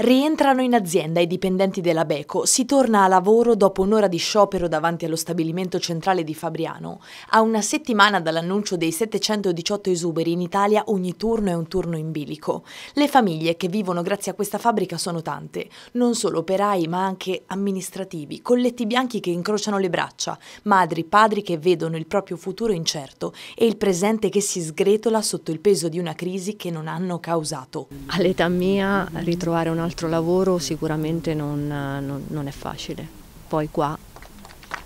Rientrano in azienda i dipendenti della Beco, si torna a lavoro dopo un'ora di sciopero davanti allo stabilimento centrale di Fabriano. A una settimana dall'annuncio dei 718 esuberi in Italia ogni turno è un turno in bilico. Le famiglie che vivono grazie a questa fabbrica sono tante, non solo operai ma anche amministrativi, colletti bianchi che incrociano le braccia, madri, padri che vedono il proprio futuro incerto e il presente che si sgretola sotto il peso di una crisi che non hanno causato. All'età mia ritrovare una altro lavoro sicuramente non, non, non è facile. Poi qua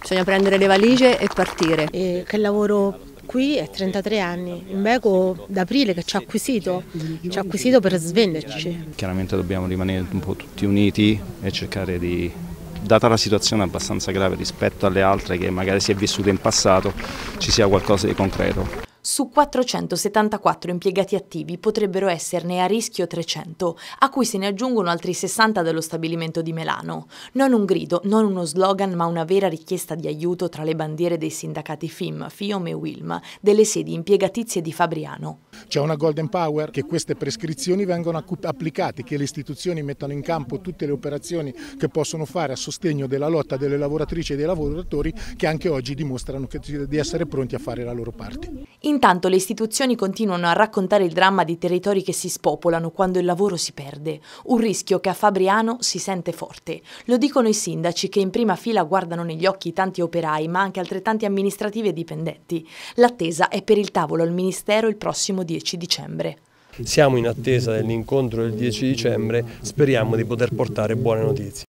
bisogna prendere le valigie e partire. E che lavoro qui è 33 anni, in Beco d'aprile che ci ha acquisito, ci ha acquisito per svenderci. Chiaramente dobbiamo rimanere un po' tutti uniti e cercare di, data la situazione abbastanza grave rispetto alle altre che magari si è vissuta in passato, ci sia qualcosa di concreto. Su 474 impiegati attivi potrebbero esserne a rischio 300, a cui se ne aggiungono altri 60 dallo stabilimento di Melano. Non un grido, non uno slogan, ma una vera richiesta di aiuto tra le bandiere dei sindacati FIM, FIOM e WILM, delle sedi impiegatizie di Fabriano. C'è una Golden Power che queste prescrizioni vengono applicate, che le istituzioni mettano in campo tutte le operazioni che possono fare a sostegno della lotta delle lavoratrici e dei lavoratori che anche oggi dimostrano di essere pronti a fare la loro parte. In Intanto le istituzioni continuano a raccontare il dramma di territori che si spopolano quando il lavoro si perde, un rischio che a Fabriano si sente forte. Lo dicono i sindaci che in prima fila guardano negli occhi tanti operai, ma anche altrettanti amministrativi e dipendenti. L'attesa è per il tavolo al Ministero il prossimo 10 dicembre. Siamo in attesa dell'incontro del 10 dicembre, speriamo di poter portare buone notizie.